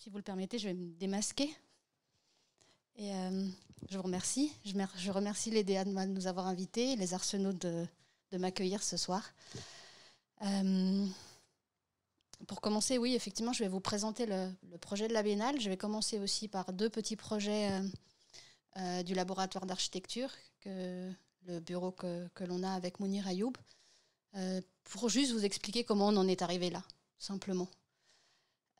Si vous le permettez, je vais me démasquer. Et euh, je vous remercie. Je, remercie les DA de nous avoir invités, les Arsenaux de, m'accueillir ce soir. Euh, pour commencer, oui, effectivement, je vais vous présenter le, projet de la Biennale. Je vais commencer aussi par deux petits projets euh, du laboratoire d'architecture, le bureau que, que l'on a avec Mounir Ayoub, pour juste vous expliquer comment on en est arrivé là, simplement.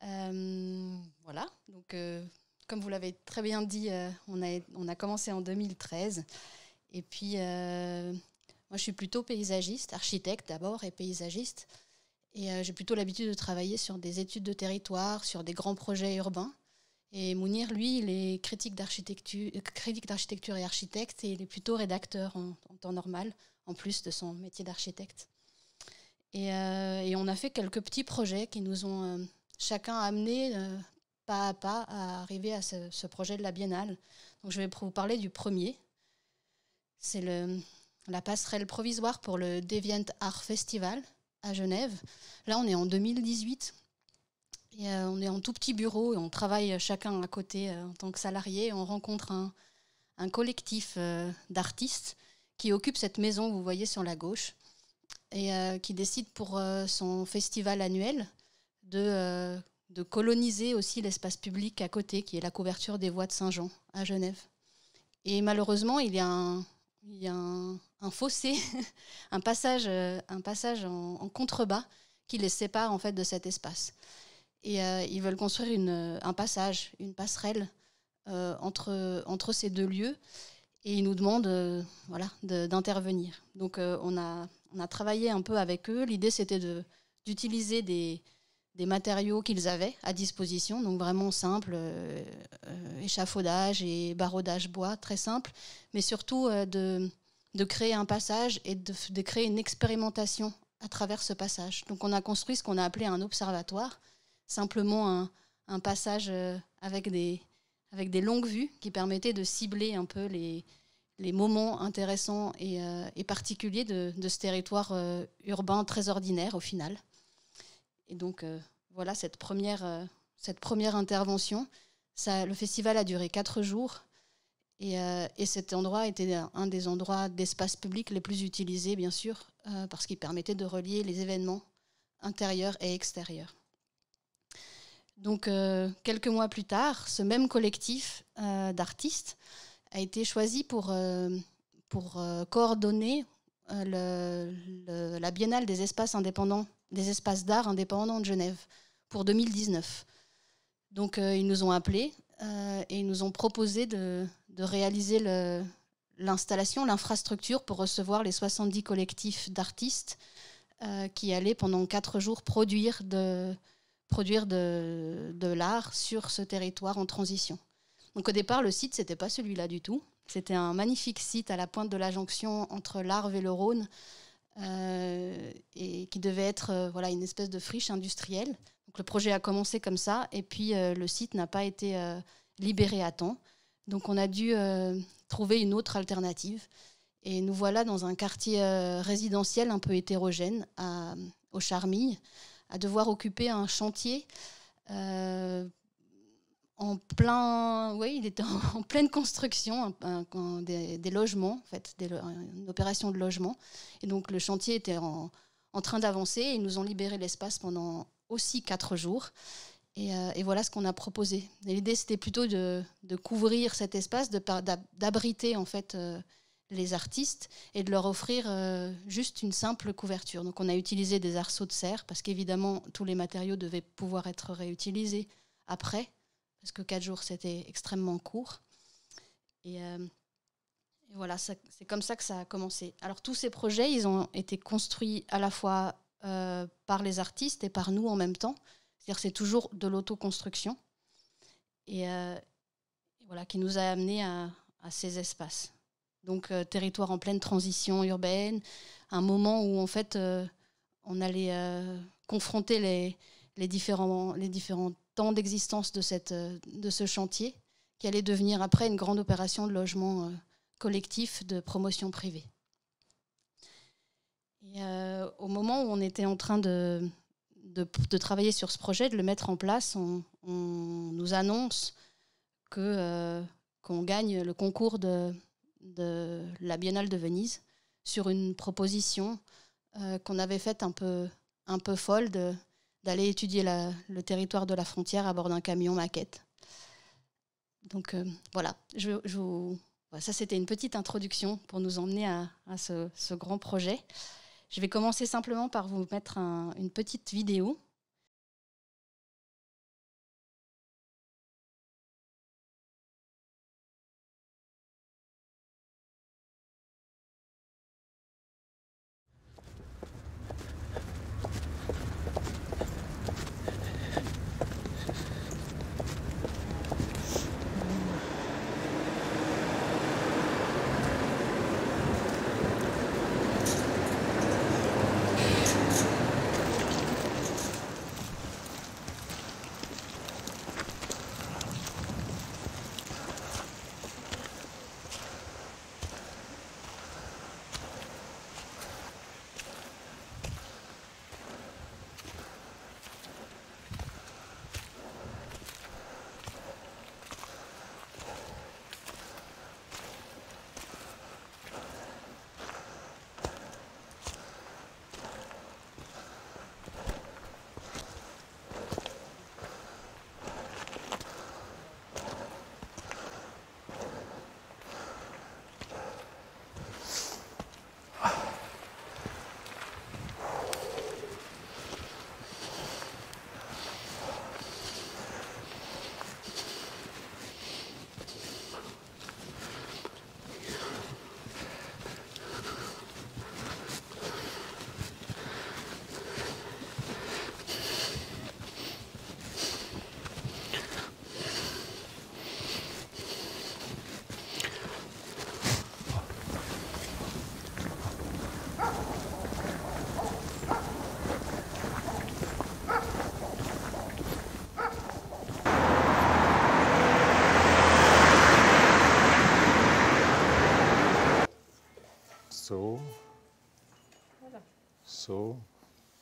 Euh, voilà, donc euh, comme vous l'avez très bien dit, euh, on, a, on a commencé en 2013. Et puis, moi, je suis plutôt paysagiste, architecte d'abord et paysagiste. Et j'ai plutôt l'habitude de travailler sur des études de territoire, sur des grands projets urbains. Et Mounir, lui, il est critique d'architecture, critique d'architecture et architecte, et il est plutôt rédacteur en, temps normal, en plus de son métier d'architecte. Et, on a fait quelques petits projets qui nous ont chacun amené euh, pas à pas à arriver à ce, projet de la biennale. Donc, je vais vous parler du premier. C'est la passerelle provisoire pour le Deviant Art Festival à Genève. Là, on est en 2018. Et, euh, on est en tout petit bureau et on travaille chacun à côté euh, en tant que salarié. On rencontre un, collectif d'artistes qui occupe cette maison, vous voyez sur la gauche, et qui décide pour son festival annuel euh, de, coloniser aussi l'espace public à côté, qui est la couverture des voies de Saint-Jean à Genève. Et malheureusement, il y a un, fossé, un passage, euh, un passage en, contrebas qui les sépare en fait de cet espace. Et euh, ils veulent construire un passage, une passerelle entre, ces deux lieux. Et ils nous demandent voilà, d'intervenir. Donc on, a, travaillé un peu avec eux. L'idée, c'était d'utiliser des, des matériaux qu'ils avaient à disposition, donc vraiment simple, euh, euh, échafaudage et barodage bois, très simple, mais surtout euh, de, de, créer un passage et de, créer une expérimentation à travers ce passage. Donc on a construit ce qu'on a appelé un observatoire, simplement un, passage avec des, avec des longues vues qui permettaient de cibler un peu les, les moments intéressants et, particuliers de, ce territoire urbain très ordinaire au final. Et donc, voilà cette première, euh, cette première intervention. le festival a duré quatre jours et, euh, cet endroit était un, des endroits d'espace public les plus utilisés, bien sûr, euh, parce qu'il permettait de relier les événements intérieurs et extérieurs. Donc, quelques mois plus tard, ce même collectif d'artistes a été choisi pour, coordonner la Biennale des espaces indépendants, des espaces d'art indépendants de Genève pour 2019. Donc euh, ils nous ont appelés euh, et ils nous ont proposé de, réaliser l'installation, l'infrastructure pour recevoir les 70 collectifs d'artistes euh, qui allaient pendant quatre jours produire de, produire de, l'art sur ce territoire en transition. Donc au départ, le site, n'était pas celui-là du tout. C'était un magnifique site à la pointe de la jonction entre l'Arve et le Rhône, et qui devait être voilà, une espèce de friche industrielle le projet a commencé comme ça, et puis euh, le site n'a pas été euh, libéré à temps. Donc on a dû euh, trouver une autre alternative. Et nous voilà dans un quartier résidentiel un peu hétérogène, à, au Charmilles, à devoir occuper un chantier. en plein, oui, il était en pleine construction, des, logements, en fait, des, une opération de logement. Et donc le chantier était en, train d'avancer. et Ils nous ont libéré l'espace pendant aussi quatre jours. Euh, et, voilà ce qu'on a proposé. L'idée, c'était plutôt de, couvrir cet espace, d'abriter en fait euh, les artistes et de leur offrir euh, juste une simple couverture. Donc, on a utilisé des arceaux de serre parce qu'évidemment, tous les matériaux devaient pouvoir être réutilisés après, parce que quatre jours, c'était extrêmement court. Et, et voilà, c'est comme ça que ça a commencé. Alors, tous ces projets, ils ont été construits à la fois euh, par les artistes et par nous en même temps. C'est-à-dire c'est toujours de l'autoconstruction euh, et voilà qui nous a amenés à, ces espaces. Donc euh, territoire en pleine transition urbaine, un moment où en fait on allait confronter les, différents, les différents temps d'existence de, cette, de ce chantier qui allait devenir après une grande opération de logement collectif de promotion privée. Euh, au moment où on était en train de, travailler sur ce projet, de le mettre en place, on, nous annonce euh, qu'on gagne le concours de, la Biennale de Venise sur une proposition euh, qu'on avait faite un peu, folle d'aller étudier le territoire de la frontière à bord d'un camion maquette. Donc voilà, ça c'était une petite introduction pour nous emmener à, ce, grand projet. Je vais commencer simplement par vous mettre une petite vidéo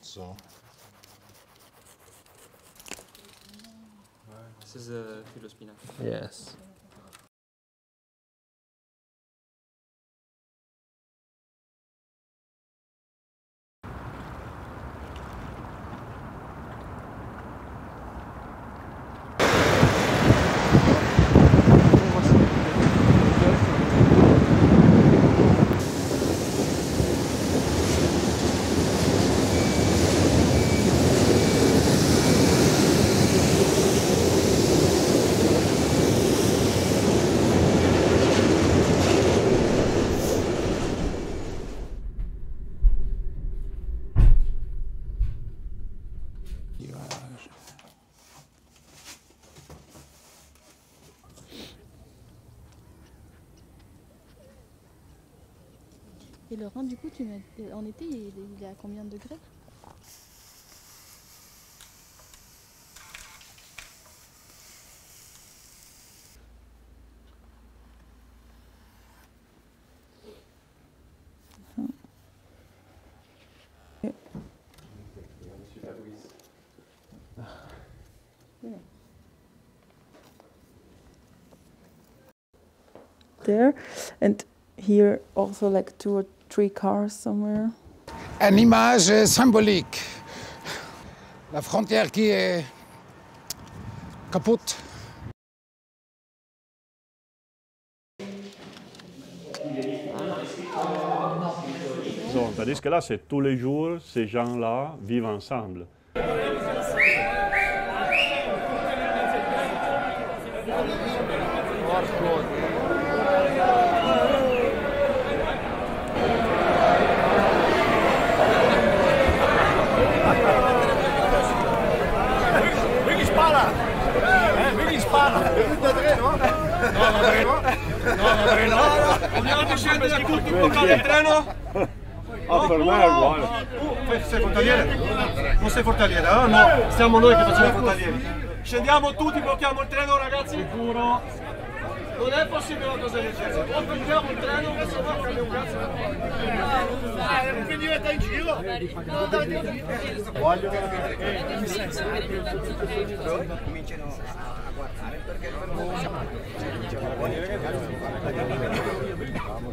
so. This is a uh, filo Yes. Laurent, du coup, tu en été, il est à combien de degrés there and here also like two or une image symbolique. La frontière qui est capote. Donc, tandis que là, c'est tous les jours, ces gens-là vivent ensemble. Andiamo a scendere tutti in portare il treno? Ah, per me è uh, sei portaliere? Non sei portaliere, ah no, siamo noi che facciamo portalieri. Scendiamo tutti, blocchiamo il treno ragazzi. Sicuro. Non è possibile una cosa del genere. O prendiamo il treno, o se no cambia un cazzo. Ah, perché diventa in giro? Voglio che eh, cominciano a guardare perché non siamo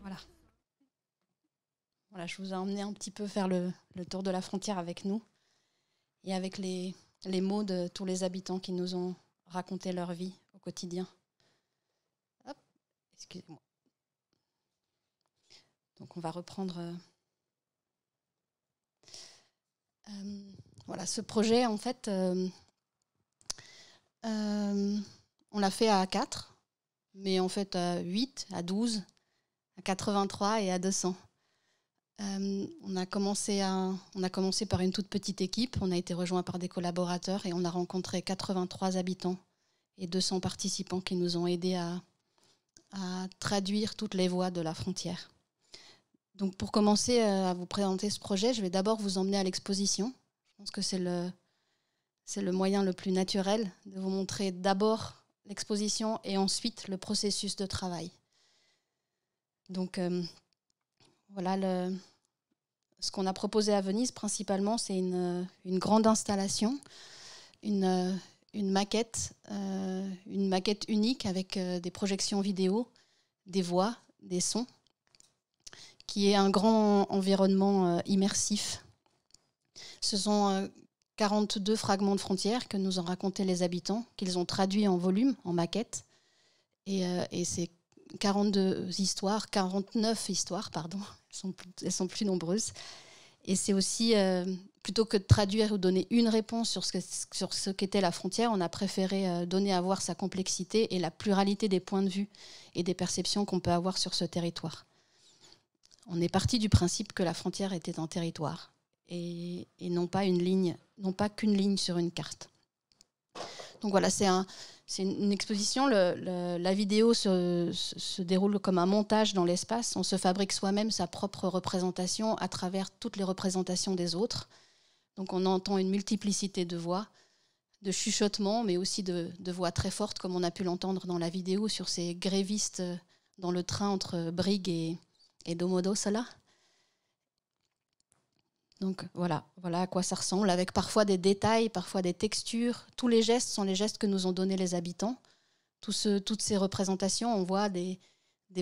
Voilà. Voilà, je vous ai emmené un petit peu faire le, tour de la frontière avec nous et avec les, mots de tous les habitants qui nous ont raconté leur vie au quotidien. Donc on va reprendre. Euh, euh, voilà, ce projet, en fait, euh, on l'a fait à 4, mais en fait à 8, à 12, à 83 et à 200. Euh, on, a commencé à, on a commencé par une toute petite équipe, on a été rejoint par des collaborateurs et on a rencontré 83 habitants et 200 participants qui nous ont aidés à, traduire toutes les voies de la frontière. Donc pour commencer euh, à vous présenter ce projet, je vais d'abord vous emmener à l'exposition. Je pense que c'est le, c'est le moyen le plus naturel de vous montrer d'abord l'exposition et ensuite le processus de travail. Donc euh, voilà, ce qu'on a proposé à Venise principalement, c'est une, grande installation, une, une maquette, euh, une maquette unique avec euh, des projections vidéo, des voix, des sons, qui est un grand environnement immersif. Ce sont 42 fragments de frontières que nous ont racontés les habitants, qu'ils ont traduits en volume, en maquette. Et, euh, c'est 42 histoires, 49 histoires, pardon, elles sont plus, nombreuses. Et c'est aussi, euh, plutôt que de traduire ou donner une réponse sur ce, qu'était la frontière, on a préféré euh, donner à voir sa complexité et la pluralité des points de vue et des perceptions qu'on peut avoir sur ce territoire. On est parti du principe que la frontière était un territoire et non pas une ligne non pas qu'une ligne sur une carte. Donc voilà, c'est une exposition. la vidéo se, déroule comme un montage dans l'espace. On se fabrique soi-même sa propre représentation à travers toutes les représentations des autres. Donc on entend une multiplicité de voix, de chuchotements, mais aussi de, voix très fortes, comme on a pu l'entendre dans la vidéo sur ces grévistes dans le train entre Brigue et, et donc voilà, voilà à quoi ça ressemble, avec parfois des détails, parfois des textures. Tous les gestes sont les gestes que nous ont donnés les habitants. ce, toutes ces représentations, on voit des,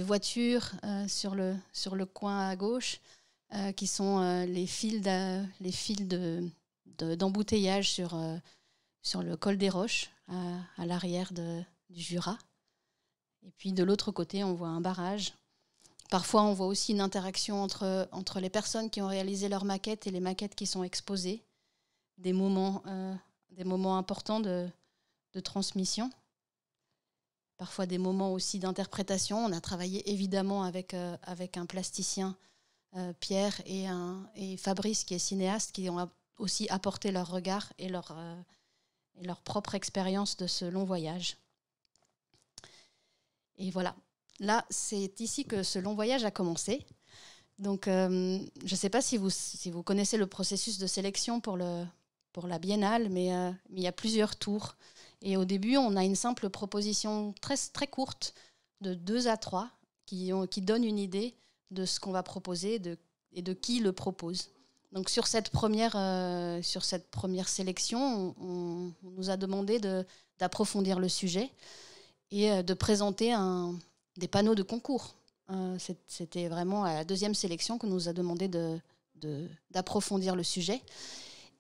voitures euh, sur, le, sur le coin à gauche, euh, qui sont euh, les fils d'embouteillage sur, sur le col des roches, à l'arrière du Jura. Et puis de l'autre côté, on voit un barrage Parfois, on voit aussi une interaction entre, entre les personnes qui ont réalisé leurs maquettes et les maquettes qui sont exposées, des moments, euh, des moments importants de, transmission, parfois des moments aussi d'interprétation. On a travaillé évidemment avec, euh, avec un plasticien, euh, Pierre, et, un, et Fabrice, qui est cinéaste, qui ont aussi apporté leur regard et leur, et leur propre expérience de ce long voyage. Et voilà, Là, c'est ici que ce long voyage a commencé. Donc, euh, je ne sais pas si vous, si vous connaissez le processus de sélection pour, le, pour la biennale, euh, mais il y a plusieurs tours. Et au début, on a une simple proposition très, très courte de deux à trois qui, qui donne une idée de ce qu'on va proposer de, et de qui le propose. Donc sur cette première, euh, sur cette première sélection, on, nous a demandé d'approfondir le sujet et de présenter un, des panneaux de concours. Euh, c'était vraiment à la deuxième sélection qu'on nous a demandé d'approfondir de, le sujet.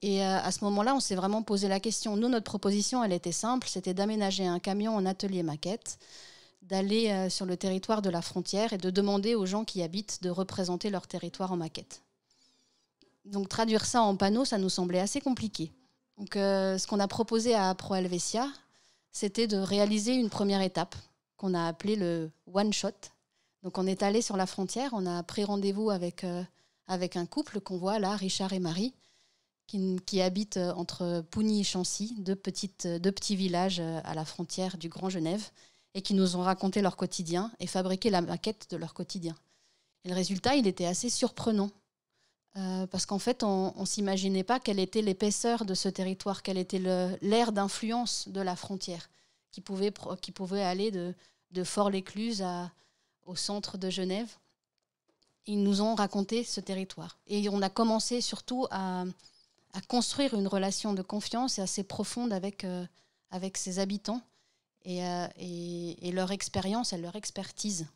Et euh, à ce moment-là, on s'est vraiment posé la question. Nous, notre proposition, elle était simple. C'était d'aménager un camion en atelier maquette, d'aller euh, sur le territoire de la frontière et de demander aux gens qui habitent de représenter leur territoire en maquette. Donc traduire ça en panneau, ça nous semblait assez compliqué. Donc ce qu'on a proposé à Pro Helvetia, c'était de réaliser une première étape qu'on a appelé le One Shot. Donc on est allé sur la frontière, on a pris rendez-vous avec, euh, avec un couple qu'on voit là, Richard et Marie, qui, habitent euh, entre Pouny et Chancy, deux, petites, euh, deux petits villages à la frontière du Grand Genève, et qui nous ont raconté leur quotidien et fabriqué la maquette de leur quotidien. le résultat, il était assez surprenant. parce qu'en fait, on ne s'imaginait pas quelle était l'épaisseur de ce territoire, quelle était l'aire d'influence de la frontière, qui pouvait, qui pouvait aller de, de Fort-l'Écluse au centre de Genève. Ils nous ont raconté ce territoire. Et on a commencé surtout à, construire une relation de confiance assez profonde avec, euh, ses habitants euh, et, leur expérience et leur expertise.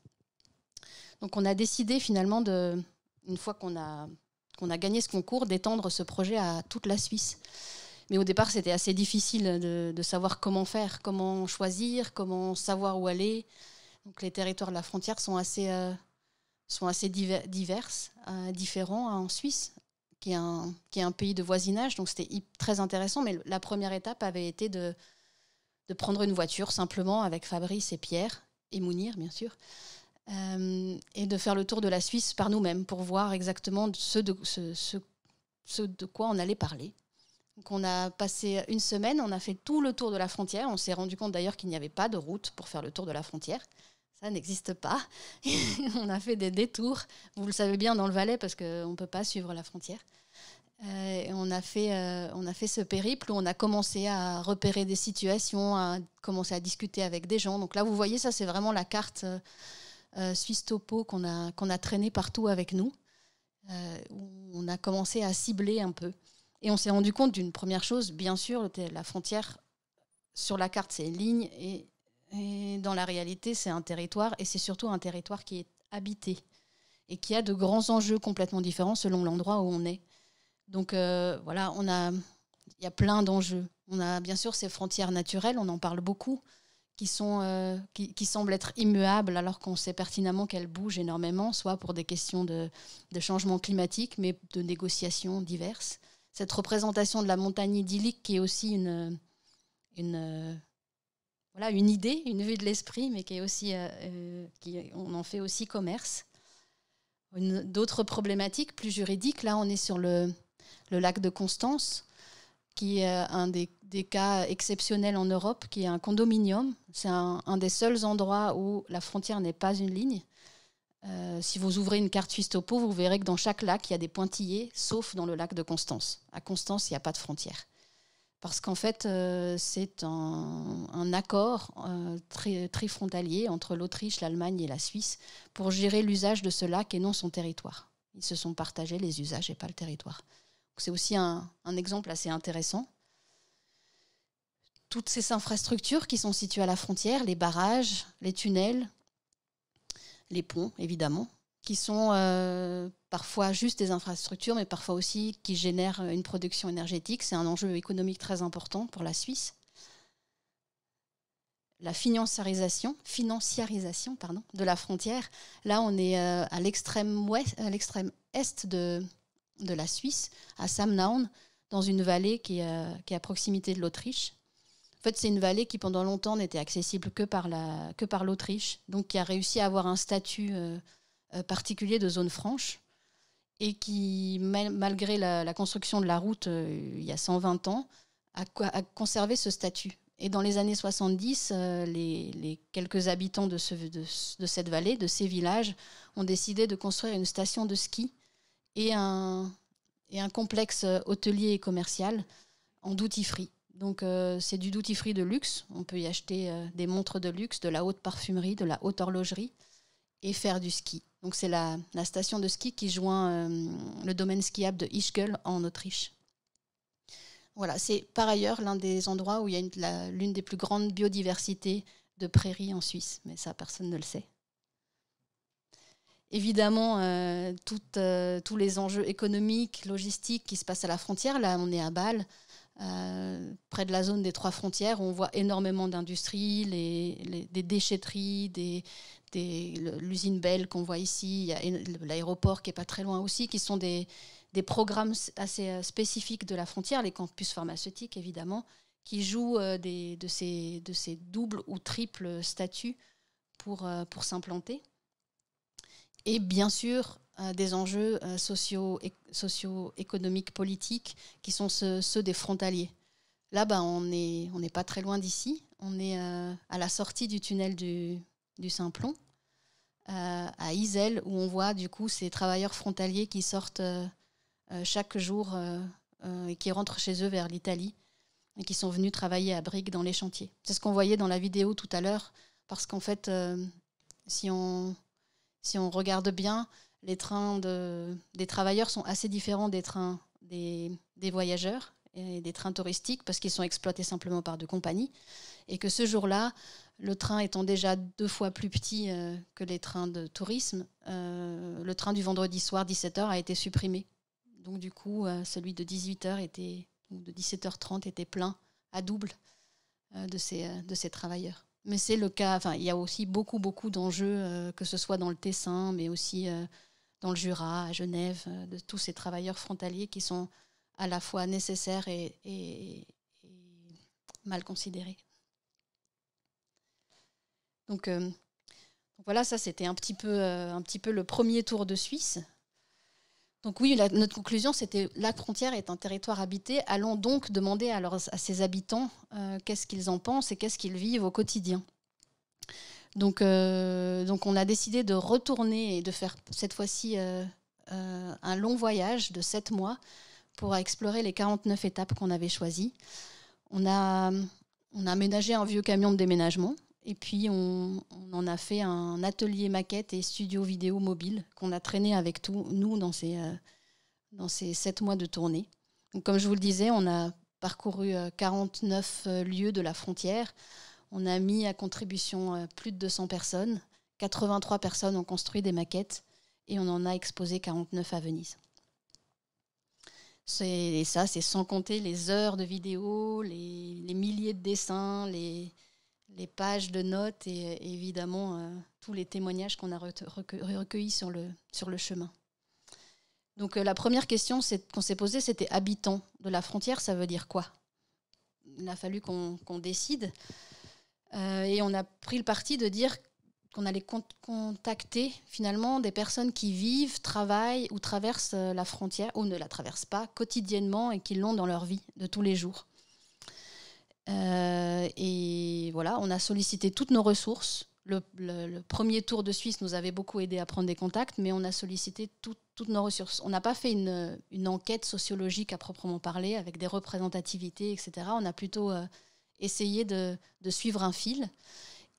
Donc on a décidé finalement, de, une fois qu'on a, qu'on a gagné ce concours, d'étendre ce projet à toute la Suisse. Mais au départ, c'était assez difficile de, savoir comment faire, comment choisir, comment savoir où aller. Donc les territoires de la frontière sont assez, euh, sont assez divers, diverses, euh, différents hein, en Suisse, qui est, un, qui est un pays de voisinage. Donc c'était très intéressant. Mais la première étape avait été de, de prendre une voiture simplement avec Fabrice et Pierre, et Mounir bien sûr, euh, et de faire le tour de la Suisse par nous-mêmes pour voir exactement ce de, ce, ce de quoi on allait parler. Donc on a passé une semaine, on a fait tout le tour de la frontière. On s'est rendu compte d'ailleurs qu'il n'y avait pas de route pour faire le tour de la frontière. Ça n'existe pas. on a fait des détours. Vous le savez bien dans le Valais parce qu'on ne peut pas suivre la frontière. Euh, euh, on, a fait, ce périple où on a commencé à repérer des situations, à commencer à discuter avec des gens. Donc là, vous voyez, ça, c'est vraiment la carte euh, euh Suisse Topo qu'on a, qu'on a traînée partout avec nous, on a commencé à cibler un peu. Et on s'est rendu compte d'une première chose, bien sûr, la frontière sur la carte, c'est une ligne, et, dans la réalité, c'est un territoire, et c'est surtout un territoire qui est habité, et qui a de grands enjeux complètement différents selon l'endroit où on est. Donc euh, voilà, il y a plein d'enjeux. On a bien sûr ces frontières naturelles, on en parle beaucoup, euh, qui, semblent être immuables alors qu'on sait pertinemment qu'elles bougent énormément, soit pour des questions de, de changement climatique, mais de négociations diverses cette représentation de la montagne idyllique qui est aussi une, idée, une vue de l'esprit, mais qui est aussi, euh, euh, qui, on en fait aussi commerce. D'autres problématiques plus juridiques, là on est sur le, lac de Constance, qui est euh, un des, cas exceptionnels en Europe, qui est un condominium. C'est un, des seuls endroits où la frontière n'est pas une ligne. Euh, si vous ouvrez une carte suisse topo, vous verrez que dans chaque lac, il y a des pointillés, sauf dans le lac de Constance. À Constance, il n'y a pas de frontière. Parce qu'en fait, euh, c'est un, accord euh, très, frontalier entre l'Autriche, l'Allemagne et la Suisse pour gérer l'usage de ce lac et non son territoire. Ils se sont partagés les usages et pas le territoire. C'est aussi un exemple assez intéressant toutes ces infrastructures qui sont situées à la frontière, les barrages, les tunnels, les ponts, évidemment, qui sont euh, parfois juste des infrastructures, mais parfois aussi qui génèrent une production énergétique. C'est un enjeu économique très important pour la Suisse. La financiarisation, financiarisation pardon, de la frontière. Là, on est euh, à l'extrême ouest, à l'extrême est de, de la Suisse, à Samnaun, dans une vallée euh, qui est à proximité de l'Autriche, fait, c'est une vallée qui pendant longtemps n'était accessible que par la l'Autriche, donc qui a réussi à avoir un statut euh, euh, particulier de zone franche et qui, malgré la, construction de la route euh, il y a 120 ans, a, conservé ce statut. Et dans les années 70, les, quelques habitants de, ce, de, cette vallée, de ces villages, ont décidé de construire une station de ski et un, et un complexe hôtelier et commercial en free donc euh, c'est du duty-free de luxe. On peut y acheter euh, des montres de luxe, de la haute parfumerie, de la haute horlogerie et faire du ski. Donc c'est la, station de ski qui joint euh, le domaine skiable de Ischgl en Autriche. Voilà, c'est par ailleurs l'un des endroits où il y a l'une des plus grandes biodiversités de prairies en Suisse, mais ça personne ne le sait. Évidemment, tous les enjeux économiques, logistiques qui se passent à la frontière, là on est à Bâle, euh, près de la zone des trois frontières, on voit énormément d'industries, les, des déchetteries, des, l'usine belle qu'on voit ici, l'aéroport qui est pas très loin aussi, qui sont des, des, programmes assez euh, spécifiques de la frontière, les campus pharmaceutiques évidemment, qui jouent euh, des, de, ces, de, ces, doubles ou triples statuts pour, pour s'implanter. Et bien sûr, euh, des enjeux euh, socio-économiques, politiques, qui sont ceux, des frontaliers. Là, bah, on n'est pas très loin d'ici. On est euh, à la sortie du tunnel du, saint Simplon, à Isel, où on voit du coup ces travailleurs frontaliers qui sortent chaque jour et qui rentrent chez eux vers l'Italie et qui sont venus travailler à Briques dans les chantiers. C'est ce qu'on voyait dans la vidéo tout à l'heure, parce qu'en fait, si on regarde bien, les trains de, des travailleurs sont assez différents des trains des, voyageurs et des trains touristiques parce qu'ils sont exploités simplement par deux compagnies. Et que ce jour-là, le train étant déjà deux fois plus petit euh, que les trains de tourisme, euh, le train du vendredi soir 17h a été supprimé. Donc du coup, euh, celui de 18h était, de 17h30 était plein à double de, ces, de ces travailleurs. Mais c'est le cas, enfin, il y a aussi beaucoup, beaucoup d'enjeux, que ce soit dans le Tessin, mais aussi dans le Jura, à Genève, euh, de tous ces travailleurs frontaliers qui sont à la fois nécessaires et, mal considérés. Euh, donc, voilà, ça c'était un, petit peu, euh, un petit peu le premier tour de Suisse. Donc oui, notre conclusion c'était la frontière est un territoire habité. Allons donc demander à, ses habitants qu'est-ce qu'ils en pensent et qu'est-ce qu'ils vivent au quotidien. Donc, euh, donc on a décidé de retourner et de faire cette fois-ci euh, euh, un long voyage de 7 mois pour explorer les 49 étapes qu'on avait choisies. On a, on aménagé un vieux camion de déménagement et puis on, en a fait un atelier maquette et studio vidéo mobile qu'on a traîné avec tout, nous dans ces, dans 7 mois de tournée. comme je vous le disais, on a parcouru 49 lieux de la frontière on a mis à contribution euh, plus de 200 personnes. 83 personnes ont construit des maquettes et on en a exposé 49 à Venise. Et ça, c'est sans compter les heures de vidéos, les, milliers de dessins, les, pages de notes et, euh, évidemment euh, tous les témoignages qu'on a recueillis sur le, sur le chemin. Donc la première question qu'on s'est posée, c'était habitant de la frontière, ça veut dire quoi Il a fallu qu'on décide. Euh, et on a pris le parti de dire qu'on allait contacter finalement des personnes qui vivent, travaillent ou traversent euh, la frontière ou ne la traversent pas quotidiennement et qui l'ont dans leur vie de tous les jours. Euh, et voilà, on a sollicité toutes nos ressources. Le, premier tour de Suisse nous avait beaucoup aidé à prendre des contacts, mais on a sollicité toutes nos ressources. On n'a pas fait une, enquête sociologique à proprement parler avec des représentativités, etc. On a plutôt essayer de, suivre un fil.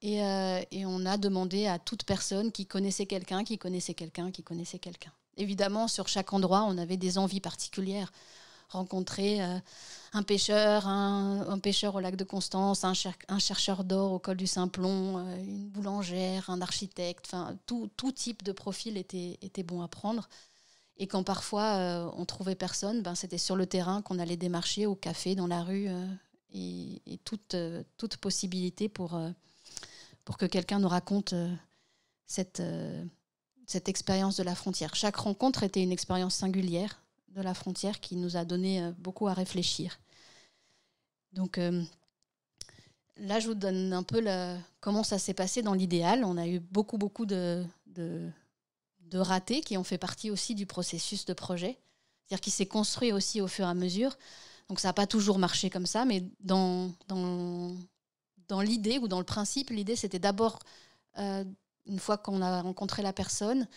Euh, et, on a demandé à toute personne qui connaissait quelqu'un, qui connaissait quelqu'un, qui connaissait quelqu'un. Évidemment, sur chaque endroit, on avait des envies particulières. Rencontrer euh, un pêcheur, un, pêcheur au lac de Constance, un, chercheur d'or au col du Simplon, plomb euh, une boulangère, un architecte, enfin tout, type de profil était, était, bon à prendre. Et quand parfois on trouvait personne, ben, c'était sur le terrain qu'on allait démarcher, au café, dans la rue, et, euh, toute, possibilité pour, euh, pour que quelqu'un nous raconte euh, cette, cette expérience de la frontière. Chaque rencontre était une expérience singulière de la frontière qui nous a donné beaucoup à réfléchir. Donc là, je vous donne un peu comment ça s'est passé dans l'idéal. On a eu beaucoup, beaucoup de, de, de, ratés qui ont fait partie aussi du processus de projet, c'est-à-dire qui s'est construit aussi au fur et à mesure. Donc ça n'a pas toujours marché comme ça, mais dans, dans, l'idée ou dans le principe, l'idée c'était d'abord, euh, une fois qu'on a rencontré la personne,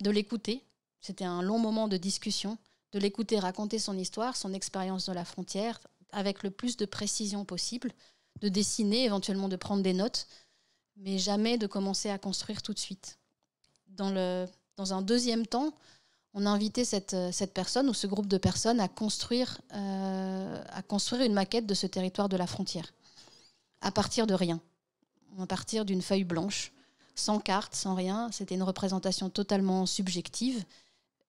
de l'écouter. C'était un long moment de discussion, de l'écouter raconter son histoire, son expérience de la frontière, avec le plus de précision possible, de dessiner, éventuellement de prendre des notes, mais jamais de commencer à construire tout de suite. Dans, le, dans un deuxième temps, on a invité cette, euh, cette, personne ou ce groupe de personnes à construire, euh, à construire une maquette de ce territoire de la frontière, à partir de rien, à partir d'une feuille blanche, sans carte, sans rien. C'était une représentation totalement subjective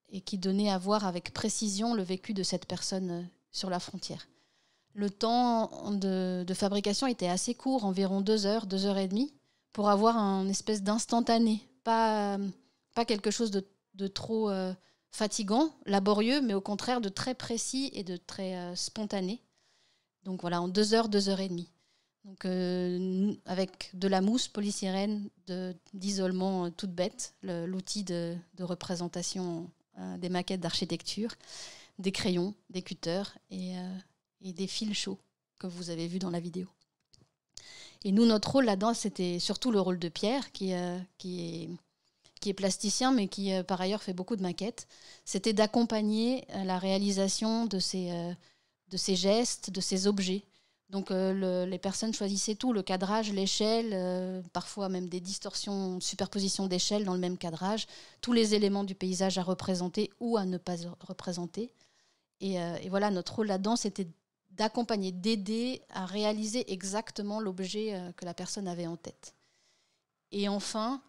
et qui donnait à voir avec précision le vécu de cette personne euh, sur la frontière. Le temps de, fabrication était assez court, environ deux heures, deux heures et demie, pour avoir un espèce d'instantané, pas, pas quelque chose de, trop fatigant, laborieux, mais au contraire de très précis et de très euh, spontané. Donc voilà, en deux heures, deux heures et demie. Donc euh, avec de la mousse polysirène, d'isolement euh, toute bête, l'outil de, représentation des maquettes d'architecture, des crayons, des cutters et, des fils chauds que vous avez vus dans la vidéo. Et nous, notre rôle là-dedans, c'était surtout le rôle de Pierre, qui, qui est qui est plasticien, mais qui euh, par ailleurs fait beaucoup de maquettes, c'était d'accompagner euh, la réalisation de ces, euh, de ces gestes, de ces objets. Donc les personnes choisissaient tout, le cadrage, l'échelle, parfois même des distorsions, superposition d'échelles dans le même cadrage, tous les éléments du paysage à représenter ou à ne pas représenter. Et, voilà, notre rôle là-dedans, c'était d'accompagner, d'aider à réaliser exactement l'objet que la personne avait en tête. Et enfin,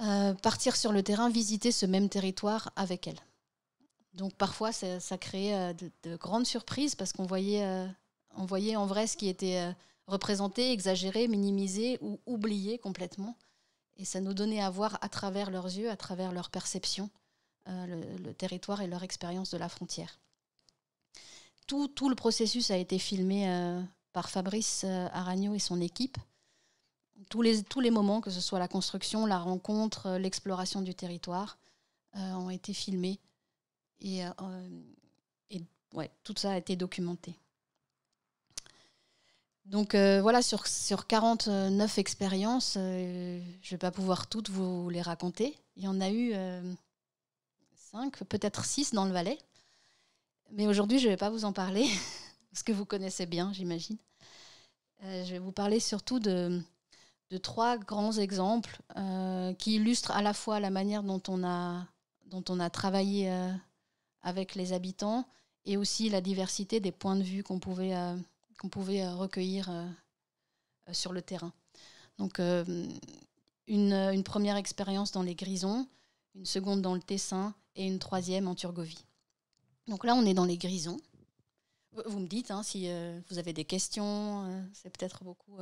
euh, partir sur le terrain, visiter ce même territoire avec elle. Donc parfois, ça, créait euh, de, grandes surprises parce qu'on voyait, euh, voyait en vrai ce qui était représenté, exagéré, minimisé ou oublié complètement. Et ça nous donnait à voir à travers leurs yeux, à travers leur perception, le, territoire et leur expérience de la frontière. Tout, tout, le processus a été filmé par Fabrice Aragno et son équipe tous les, tous les moments, que ce soit la construction, la rencontre, euh, l'exploration du territoire, euh, ont été filmés. Euh, et, ouais, tout ça a été documenté. Donc voilà, sur, sur 49 expériences, je ne vais pas pouvoir toutes vous les raconter. Il y en a eu 5, peut-être 6 dans le Valais. Mais aujourd'hui, je ne vais pas vous en parler, parce que vous connaissez bien, j'imagine. je vais vous parler surtout de, de trois grands exemples euh, qui illustrent à la fois la manière dont on a, dont on a travaillé euh, avec les habitants et aussi la diversité des points de vue qu'on pouvait, euh, qu'on pouvait recueillir sur le terrain. Donc, une, première expérience dans les Grisons, une seconde dans le Tessin et une troisième en Turgovie. Donc là, on est dans les Grisons. Vous me dites hein, si vous avez des questions, c'est peut-être beaucoup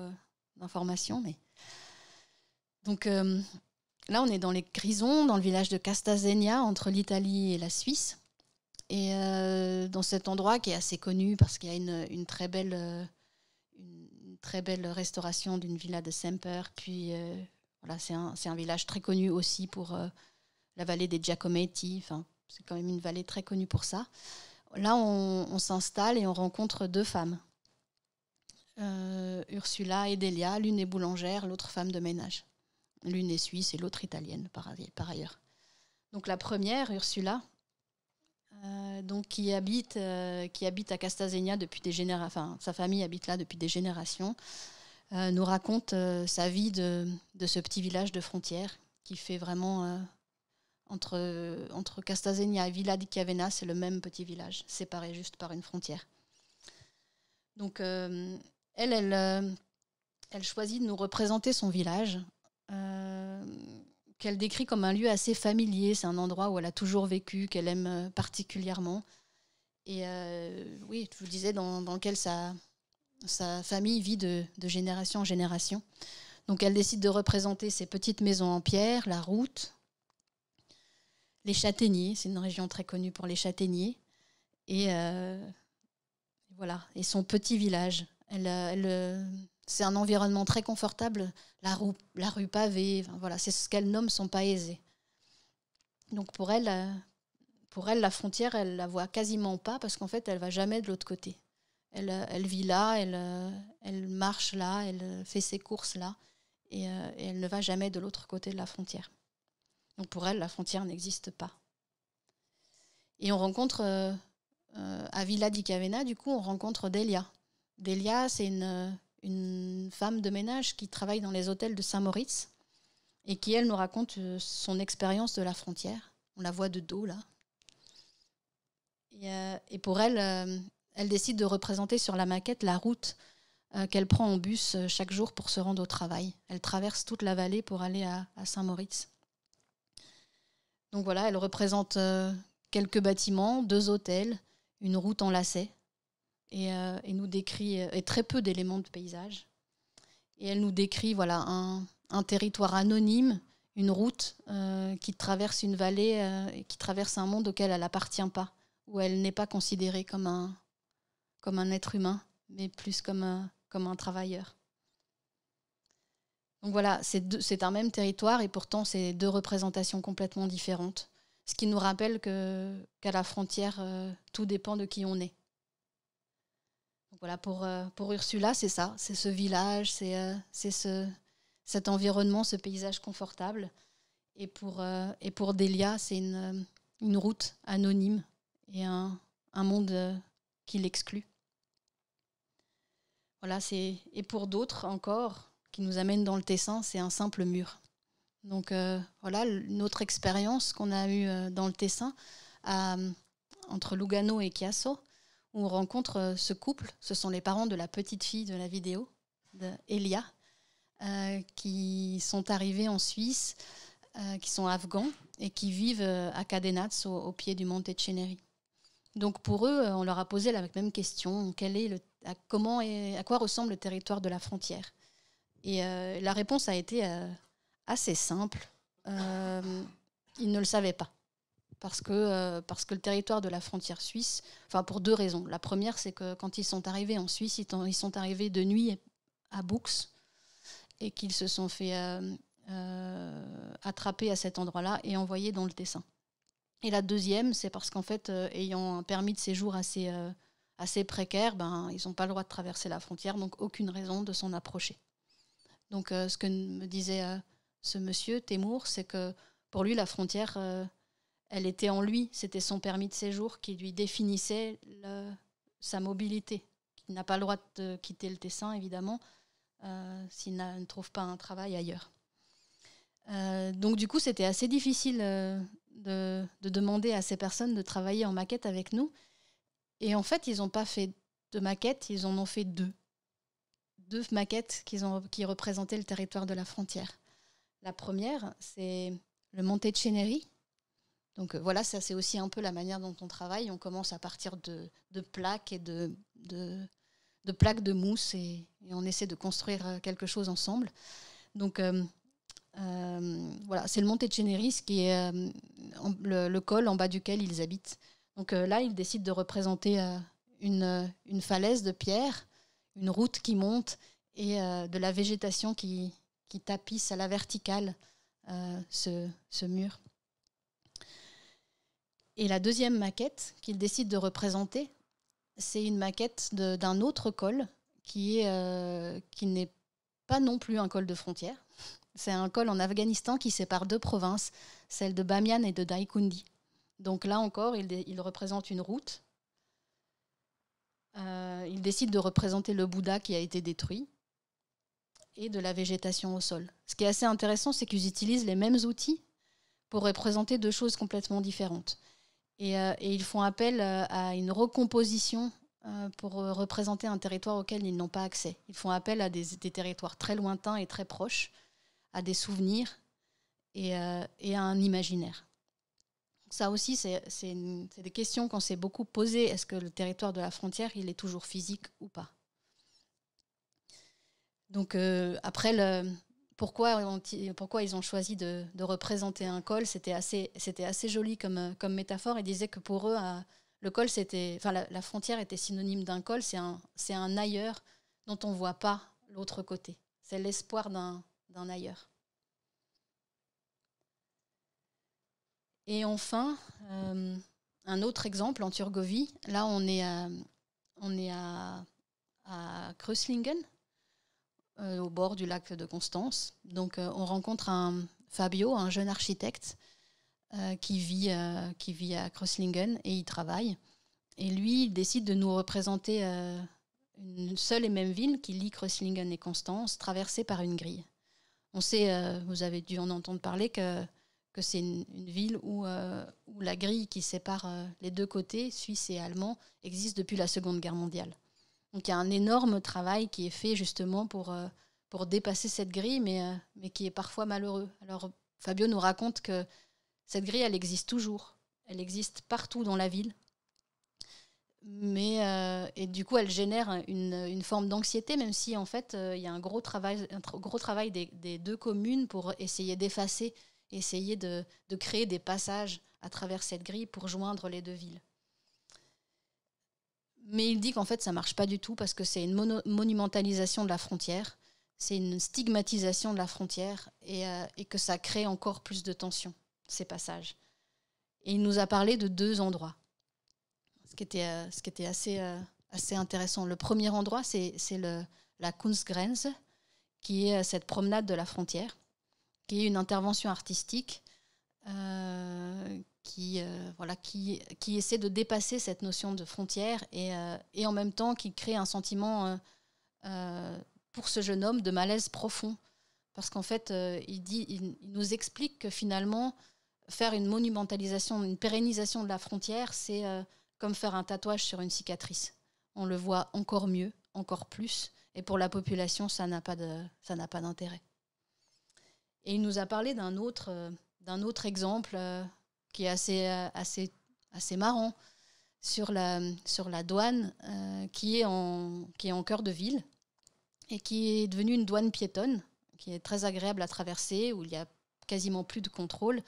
d'informations. Mais... Donc euh, là, on est dans les Grisons, dans le village de Castazegna, entre l'Italie et la Suisse. Et euh, dans cet endroit qui est assez connu parce qu'il y a une, très belle, euh, une très belle restauration d'une villa de Semper. Puis voilà, c'est un, village très connu aussi pour la vallée des Giacometti. c'est quand même une vallée très connue pour ça. Là, on s'installe et on rencontre deux femmes euh, Ursula et Delia, l'une est boulangère, l'autre femme de ménage. L'une est suisse et l'autre italienne, par, ailleurs. Donc la première, Ursula, euh, donc qui, habite, euh, qui habite à Castasegna depuis des générations, enfin sa famille habite là depuis des générations, nous raconte sa vie de, ce petit village de frontière qui fait vraiment entre, entre et Villa di Chiavenna, c'est le même petit village, séparé juste par une frontière. Donc elle, euh, elle, choisit de nous représenter son village, euh, qu'elle décrit comme un lieu assez familier. C'est un endroit où elle a toujours vécu, qu'elle aime euh, particulièrement. Et oui, je vous disais, dans, lequel sa, famille vit de, génération en génération. Donc elle décide de représenter ses petites maisons en pierre, la route, les châtaigniers. C'est une région très connue pour les châtaigniers. Et voilà, et son petit village euh, euh, c'est un environnement très confortable, la rue, la rue pavée, voilà, c'est ce qu'elle nomme son paysé. Donc pour elle, euh, pour elle, la frontière, elle la voit quasiment pas parce qu'en fait, elle va jamais de l'autre côté. Elle, elle, vit là, elle, elle marche là, elle fait ses courses là, et, elle ne va jamais de l'autre côté de la frontière. Donc pour elle, la frontière n'existe pas. Et on rencontre, à Villa di Cavena, du coup, on rencontre Delia, Delia, c'est une, femme de ménage qui travaille dans les hôtels de Saint-Maurice et qui, elle, nous raconte euh, son expérience de la frontière. On la voit de dos, là. Et, euh, pour elle, euh, elle décide de représenter sur la maquette la route qu'elle prend en bus chaque jour pour se rendre au travail. Elle traverse toute la vallée pour aller à, Saint-Maurice. Donc voilà, elle représente quelques bâtiments, deux hôtels, une route en lacets. Euh, et, nous décrit euh, et très peu d'éléments de paysage. Et elle nous décrit voilà un, territoire anonyme, une route euh, qui traverse une vallée, qui traverse un monde auquel elle n'appartient pas, où elle n'est pas considérée comme un, comme un être humain, mais plus comme un, comme un travailleur. Donc voilà, c'est un même territoire et pourtant c'est deux représentations complètement différentes. Ce qui nous rappelle qu'à la frontière, tout dépend de qui on est voilà, pour, euh, pour Ursula, c'est ça, c'est ce village, euh, c'est ce, cet environnement, ce paysage confortable. Et pour, euh, et pour Delia, c'est une, une, route anonyme et un, un monde qui l'exclut. Voilà, et pour d'autres encore qui nous amènent dans le Tessin, c'est un simple mur. Donc voilà, notre expérience qu'on a eue dans le Tessin entre Lugano et Chiasso on rencontre euh, ce couple. Ce sont les parents de la petite fille de la vidéo, Elia, euh, qui sont arrivés en Suisse, euh, qui sont afghans et qui vivent à Cadenaz, au, pied du Monte Ceneri. Donc pour eux, on leur a posé la même question quel est à, comment et à quoi ressemble le territoire de la frontière Et la réponse a été assez simple. ils ne le savaient pas parce que, euh, parce que le territoire de la frontière suisse, enfin pour deux raisons. La première, c'est que quand ils sont arrivés en Suisse, ils, sont arrivés de nuit à Boux et qu'ils se sont fait euh, euh, attraper à cet endroit-là et envoyés dans le Tessin. Et la deuxième, c'est parce qu'en fait, ayant un permis de séjour assez, assez précaire, ben, ils n'ont pas le droit de traverser la frontière, donc aucune raison de s'en approcher. Donc ce que me disait ce monsieur, Témour, c'est que pour lui, la frontière elle était en lui, c'était son permis de séjour qui lui définissait sa mobilité. Il n'a pas le droit de quitter le Tessin, évidemment, euh, s'il ne trouve pas un travail ailleurs. Euh, donc du coup, c'était assez difficile euh, de, demander à ces personnes de travailler en maquette avec nous. Et en fait, ils n'ont pas fait de maquette, ils en ont fait deux. Deux maquettes qui, qui représentaient le territoire de la frontière. La première, c'est le Monte Ceneri, donc euh, voilà, ça c'est aussi un peu la manière dont on travaille. On commence à partir de, plaques et de, de, plaques de mousse et, on essaie de construire euh, quelque chose ensemble. Donc euh, voilà, c'est le Monte Ceneris qui est le, col en bas duquel ils habitent. Donc là, ils décident de représenter une, falaise de pierre, une route qui monte et de la végétation qui, tapisse à la verticale ce, ce mur. Et la deuxième maquette qu'il décide de représenter, c'est une maquette d'un autre col qui euh, qui n'est pas non plus un col de frontière. C'est un col en Afghanistan qui sépare deux provinces, celle de Bamiyan et de Daikundi. Donc là encore, il, il représente une route. Euh, il décide de représenter le Bouddha qui a été détruit et de la végétation au sol. Ce qui est assez intéressant, c'est qu'ils utilisent les mêmes outils pour représenter deux choses complètement différentes. Euh, et, ils font appel euh, à une recomposition euh, pour représenter un territoire auquel ils n'ont pas accès. Ils font appel à des, territoires très lointains et très proches, à des souvenirs et, à un imaginaire. Ça aussi, c'est des questions qu'on s'est beaucoup posées. Est-ce que le territoire de la frontière, il est toujours physique ou pas Donc après, le, pourquoi, pourquoi ils ont choisi de, représenter un col. C'était assez, c'était assez joli comme, euh, comme métaphore. Ils disaient que pour eux, euh, le col, c'était, enfin, la, frontière était synonyme d'un col. C'est un, c'est un ailleurs dont on ne voit pas l'autre côté. C'est l'espoir d'un, ailleurs. Et enfin, euh, un autre exemple en Turgovie. Là, on est à, on à, euh, au bord du lac de Constance. Donc euh, on rencontre un Fabio, un jeune architecte euh, qui, vit, à Kröslingen et y travaille. Et lui, il décide de nous représenter une seule et même ville qui lie Kröslingen et Constance, traversée par une grille. On sait, vous avez dû en entendre parler, que, c'est une, ville où, où, la grille qui sépare les deux côtés, suisse et allemand, existe depuis la Seconde Guerre mondiale. Donc il y a un énorme travail qui est fait justement pour, euh, pour dépasser cette grille, mais, euh, mais qui est parfois malheureux. Alors Fabio nous raconte que cette grille, elle existe toujours. Elle existe partout dans la ville. Mais, euh, et du coup, elle génère une, forme d'anxiété, même si en fait, il y a un gros travail, un gros travail des, deux communes pour essayer d'effacer, essayer de créer des passages à travers cette grille pour joindre les deux villes. Mais il dit qu'en fait, ça marche pas du tout parce que c'est une monumentalisation de la frontière, c'est une stigmatisation de la frontière euh, et, que ça crée encore plus de tensions, ces passages. Et il nous a parlé de deux endroits, ce qui était, euh, ce qui était assez, euh, assez intéressant. Le premier endroit, c'est la Kunstgrenze, qui est cette promenade de la frontière, qui est une intervention artistique qui, euh, voilà, qui, qui essaie de dépasser cette notion de frontière et, euh, et en même temps qui crée un sentiment euh, pour ce jeune homme de malaise profond. Parce qu'en fait, il, dit, il, nous explique que finalement, faire une monumentalisation, une pérennisation de la frontière, c'est comme faire un tatouage sur une cicatrice. On le voit encore mieux, encore plus, et pour la population, ça n'a pas d'intérêt. Et il nous a parlé d'un autre, d'un autre exemple qui est assez, euh, assez, assez marrant, sur la, sur la douane euh, qui, est en, qui est en cœur de ville et qui est devenue une douane piétonne, qui est très agréable à traverser, où il n'y a quasiment plus de contrôle.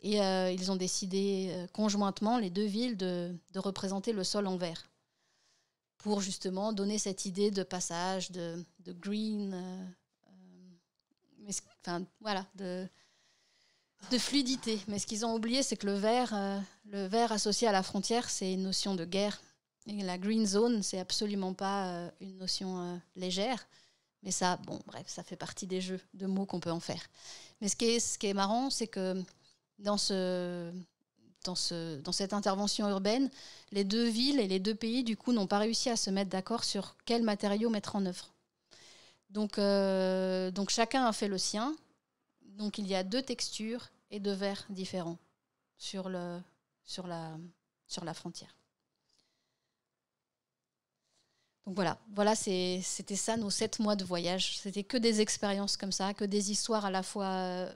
Et euh, ils ont décidé conjointement, les deux villes, de, de, représenter le sol en vert, pour justement donner cette idée de passage, de, de green, enfin, voilà, de, de fluidité. Mais ce qu'ils ont oublié, c'est que le vert, euh, le vert associé à la frontière, c'est une notion de guerre. Et la green zone, c'est absolument pas euh, une notion euh, légère. Mais ça, bon, bref, ça fait partie des jeux de mots qu'on peut en faire. Mais ce qui est, ce qui est marrant, c'est que dans, ce, dans, ce, dans cette intervention urbaine, les deux villes et les deux pays, du coup, n'ont pas réussi à se mettre d'accord sur quels matériaux mettre en œuvre. Donc, donc chacun a fait le sien donc il y a deux textures et deux verres différents sur, le, sur, la, sur la frontière. Donc voilà, voilà c'était ça nos sept mois de voyage. C'était que des expériences comme ça, que des histoires à la fois euh,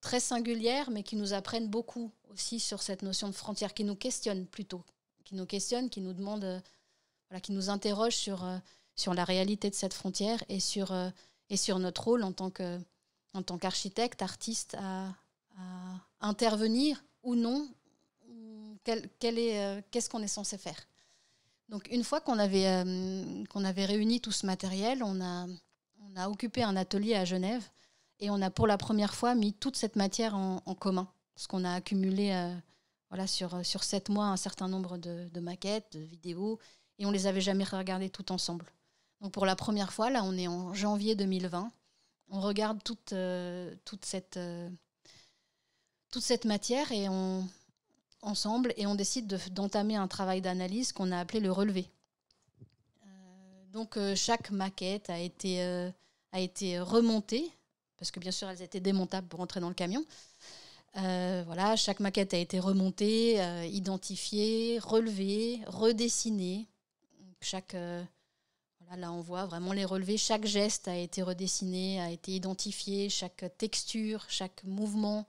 très singulières, mais qui nous apprennent beaucoup aussi sur cette notion de frontière, qui nous questionne plutôt, qui nous questionnent, qui nous demandent, euh, voilà, qui nous interrogent sur, euh, sur la réalité de cette frontière et sur, et sur notre rôle en tant que en tant qu'architecte, artiste, à, intervenir ou non euh, Qu'est-ce qu'on est censé faire Donc une fois qu'on avait, euh, réuni tout ce matériel, on a, occupé un atelier à Genève et on a pour la première fois mis toute cette matière en, commun, Ce qu'on a accumulé euh, voilà, sur, sept mois un certain nombre de, maquettes, de vidéos, et on les avait jamais regardées toutes ensemble. Donc pour la première fois, là on est en janvier 2020, on regarde toute, euh, toute, cette, euh, toute cette matière et on, ensemble et on décide d'entamer un travail d'analyse qu'on a appelé le relevé. Euh, donc chaque maquette a été, a été remontée, parce que bien sûr elles étaient démontables pour entrer dans le camion. voilà, chaque maquette a été remontée, identifiée, relevée, redessinée. Chaque, ah, là, on voit vraiment les relevés. Chaque geste a été redessiné, a été identifié, chaque texture, chaque mouvement.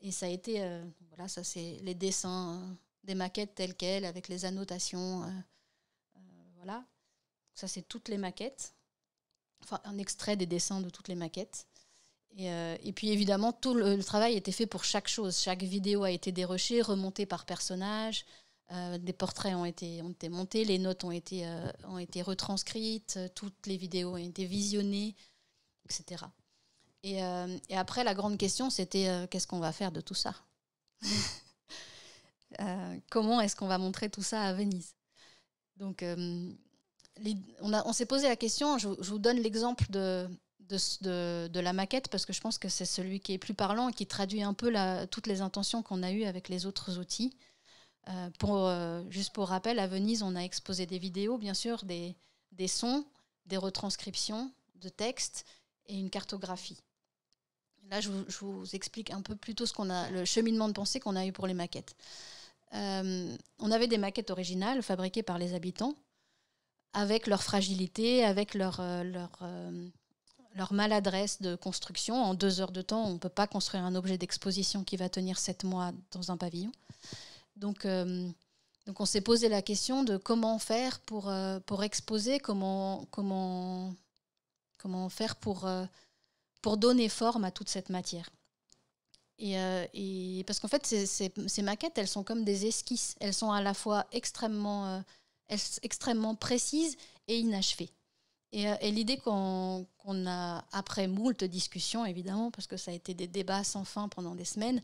Et ça a été, euh, voilà, ça c'est les dessins euh, des maquettes telles quelles, avec les annotations. Euh, voilà, ça c'est toutes les maquettes. Enfin, un extrait des dessins de toutes les maquettes. Et, puis évidemment, tout le, le, travail a été fait pour chaque chose. Chaque vidéo a été dérochée, remontée par personnage. Euh, des portraits ont été, ont montés, les notes ont été, euh, retranscrites, euh, toutes les vidéos ont été visionnées, etc. Et, après, la grande question, c'était qu'est-ce qu'on va faire de tout ça Comment est-ce qu'on va montrer tout ça à Venise Donc, on, s'est posé la question, je, vous donne l'exemple de, la maquette parce que je pense que c'est celui qui est plus parlant et qui traduit un peu toutes les intentions qu'on a eues avec les autres outils. Euh, pour, euh, juste pour rappel, à Venise, on a exposé des vidéos, bien sûr, des, des sons, des retranscriptions de textes et une cartographie. Là, je vous, explique un peu plus ce qu'on a, le cheminement de pensée qu'on a eu pour les maquettes. Euh, on avait des maquettes originales fabriquées par les habitants, avec leur fragilité, avec leur, leur, leur maladresse de construction. En deux heures de temps, on ne peut pas construire un objet d'exposition qui va tenir sept mois dans un pavillon. Donc, euh, donc on s'est posé la question de comment faire pour, euh, pour exposer, comment, comment, comment faire pour, euh, pour donner forme à toute cette matière. Et, et parce qu'en fait, ces, maquettes, elles sont comme des esquisses. Elles sont à la fois extrêmement, extrêmement précises et inachevées. Et, l'idée qu'on a, après moult discussions, évidemment, parce que ça a été des débats sans fin pendant des semaines,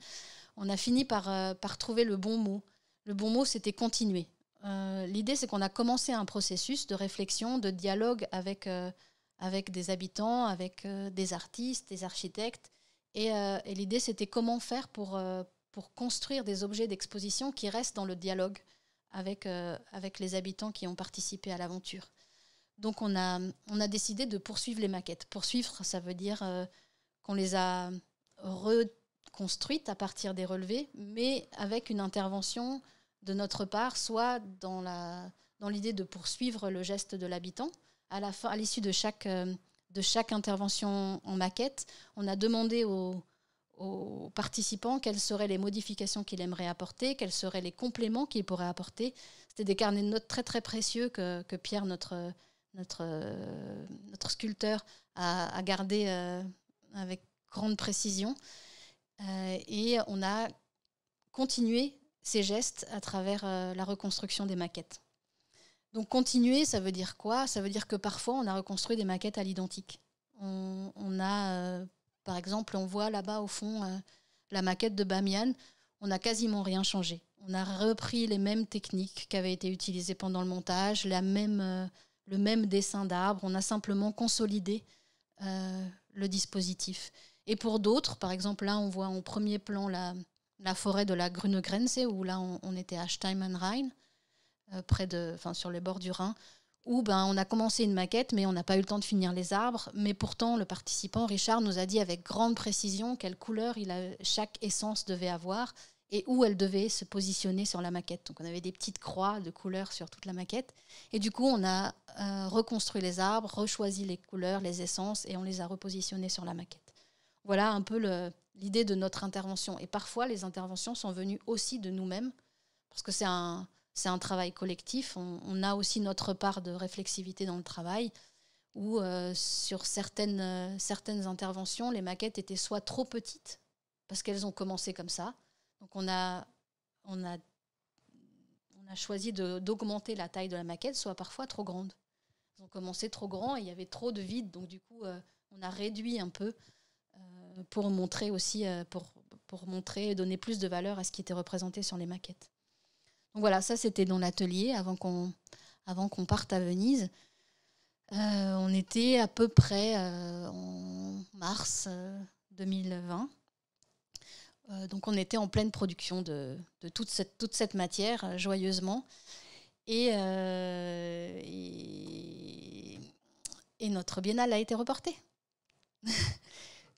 on a fini par, euh, par trouver le bon mot. Le bon mot, c'était continuer. Euh, l'idée, c'est qu'on a commencé un processus de réflexion, de dialogue avec, euh, avec des habitants, avec des artistes, des architectes. Et, l'idée, c'était comment faire pour, pour construire des objets d'exposition qui restent dans le dialogue avec, avec les habitants qui ont participé à l'aventure. Donc on a, on a décidé de poursuivre les maquettes. Poursuivre, ça veut dire qu'on les a re construite à partir des relevés, mais avec une intervention de notre part, soit dans la dans l'idée de poursuivre le geste de l'habitant. À la fin, à l'issue de chaque euh, de chaque intervention en maquette, on a demandé aux, participants quelles seraient les modifications qu'ils aimeraient apporter, quels seraient les compléments qu'ils pourraient apporter. C'était des carnets de notes très très précieux que, Pierre, notre, euh, notre, sculpteur, a, a gardé euh, avec grande précision. Euh, et on a continué ces gestes à travers euh, la reconstruction des maquettes. Donc continuer, ça veut dire quoi Ça veut dire que parfois, on a reconstruit des maquettes à l'identique. On, a, euh, par exemple, on voit là-bas au fond la maquette de Bamiyan, on n'a quasiment rien changé. On a repris les mêmes techniques qui avaient été utilisées pendant le montage, la même, le même dessin d'arbre, on a simplement consolidé le dispositif. Et pour d'autres, par exemple, là, on voit en premier plan la, forêt de la Grunegrenze, où là, on, était à Steinmann-Rhein, euh, près de, enfin, sur les bords du Rhin, où ben, on a commencé une maquette, mais on n'a pas eu le temps de finir les arbres. Mais pourtant, le participant, Richard, nous a dit avec grande précision quelle couleur chaque essence devait avoir et où elle devait se positionner sur la maquette. Donc on avait des petites croix de couleurs sur toute la maquette. Et du coup, on a euh, reconstruit les arbres, rechoisi les couleurs, les essences, et on les a repositionnés sur la maquette. Voilà un peu l'idée de notre intervention. Et parfois, les interventions sont venues aussi de nous-mêmes, parce que c'est un, travail collectif. On, a aussi notre part de réflexivité dans le travail, où euh, sur certaines, euh, certaines interventions, les maquettes étaient soit trop petites, parce qu'elles ont commencé comme ça. Donc on a, on a, on a choisi d'augmenter la taille de la maquette, soit parfois trop grande. Elles ont commencé trop grand et il y avait trop de vide, donc du coup, euh, on a réduit un peu euh, pour montrer aussi, euh, pour, pour montrer et donner plus de valeur à ce qui était représenté sur les maquettes. Donc voilà, ça c'était dans l'atelier avant qu'on avant qu'on parte à Venise. Euh, on était à peu près en mars 2020. donc on était en pleine production de, de toute, cette, toute cette matière, joyeusement. Et, et, et notre biennale a été reportée.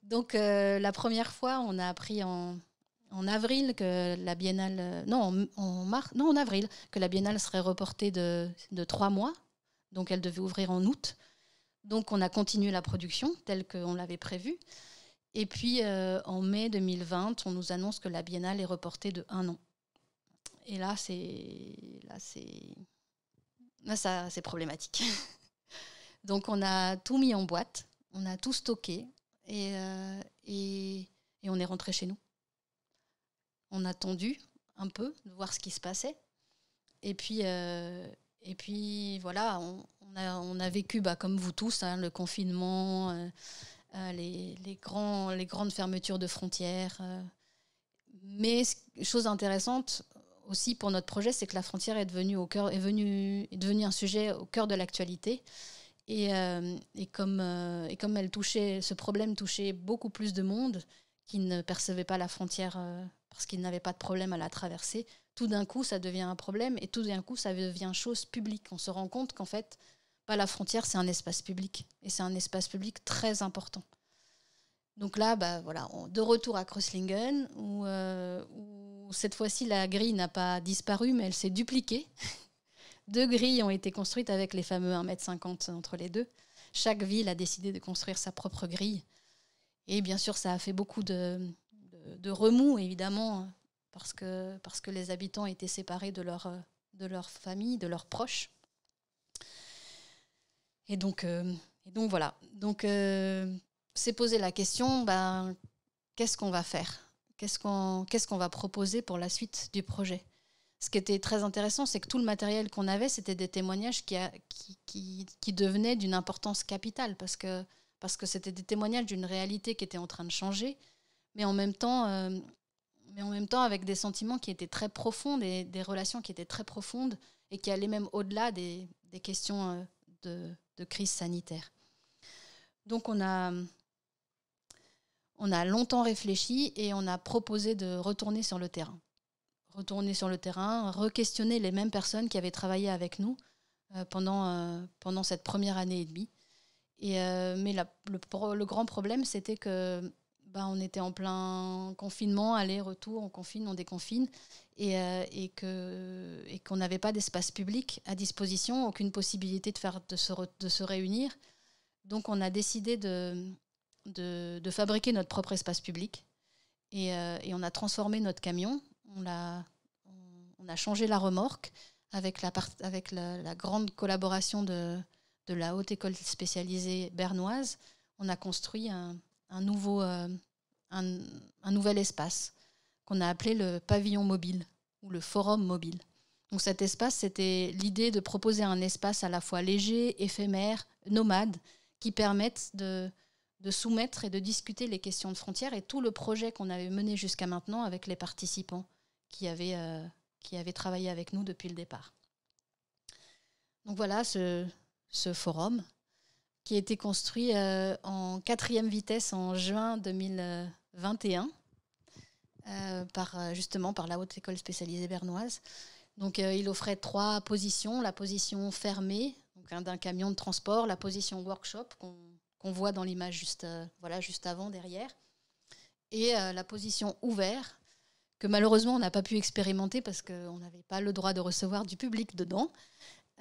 Donc euh, la première fois, on a appris en, avril que la biennale, euh, non en, mars, non en avril, que la biennale serait reportée de, trois mois. Donc elle devait ouvrir en août. Donc on a continué la production telle qu'on l'avait prévu. Et puis euh, en mai 2020, on nous annonce que la biennale est reportée de un an. Et là, c'est là, c'est là, ça, c'est problématique. Donc on a tout mis en boîte, on a tout stocké, euh, et, et, on est rentré chez nous. On a attendu un peu de voir ce qui se passait. Et puis, euh, et puis voilà, on, a, on a, vécu, bah, comme vous tous, hein, le confinement, euh, les, les, grands, les grandes fermetures de frontières. Mais chose intéressante aussi pour notre projet, c'est que la frontière est devenue, au cœur, est, venue, est devenue un sujet au cœur de l'actualité. Euh, euh, et, comme, elle touchait, ce problème touchait beaucoup plus de monde qui ne percevait pas la frontière euh, parce qu'ils n'avaient pas de problème à la traverser, tout d'un coup, ça devient un problème et tout d'un coup, ça devient chose publique. On se rend compte qu'en fait, pas la frontière, c'est un espace public. Et c'est un espace public très important. Donc là, bah, voilà, de retour à Crosslingen où, où cette fois-ci, la grille n'a pas disparu, mais elle s'est dupliquée. Deux grilles ont été construites avec les fameux 1 m entre les deux. Chaque ville a décidé de construire sa propre grille. Et bien sûr, ça a fait beaucoup de, remous, évidemment, parce que, parce que les habitants étaient séparés de leur, de leur famille, de leurs proches. Et donc, euh, donc voilà. Donc, c'est euh, poser la question ben, qu'est-ce qu'on va faire Qu'est-ce qu'on va proposer pour la suite du projet ce qui était très intéressant, c'est que tout le matériel qu'on avait, c'était des témoignages qui, qui, devenaient d'une importance capitale, parce que parce que c'était des témoignages d'une réalité qui était en train de changer, mais en même temps, euh, mais en même temps avec des sentiments qui étaient très profonds, et des relations qui étaient très profondes et qui allaient même au-delà des, questions euh, de, de, crise sanitaire. Donc on a, on a longtemps réfléchi et on a proposé de retourner sur le terrain retourner sur le terrain, re-questionner les mêmes personnes qui avaient travaillé avec nous euh, pendant, euh, pendant cette première année et demie. Et, euh, mais le, grand problème, c'était que bah, on était en plein confinement, aller-retour, on confine, on déconfine, et, et qu'on et qu'on n'avait pas d'espace public à disposition, aucune possibilité de, faire, de, se, de se réunir. Donc on a décidé de, de, fabriquer notre propre espace public, et, et, on a transformé notre camion on a, on, a changé la remorque avec la, avec la, grande collaboration de, la haute école spécialisée bernoise. On a construit un, nouveau, euh, nouvel espace qu'on a appelé le pavillon mobile ou le forum mobile. Donc cet espace, c'était l'idée de proposer un espace à la fois léger, éphémère, nomade, qui permette de, de soumettre et de discuter les questions de frontières et tout le projet qu'on avait mené jusqu'à maintenant avec les participants qui avait, euh, qui avait travaillé avec nous depuis le départ. Donc voilà ce, ce forum qui a été construit euh, en quatrième vitesse en juin 2021 euh, par justement par la haute école spécialisée bernoise. Donc il offrait trois positions la position fermée, donc d'un camion de transport, la position workshop qu'on voit dans l'image juste voilà juste avant derrière, et la position ouverte que malheureusement on n'a pas pu expérimenter parce qu'on n'avait pas le droit de recevoir du public dedans,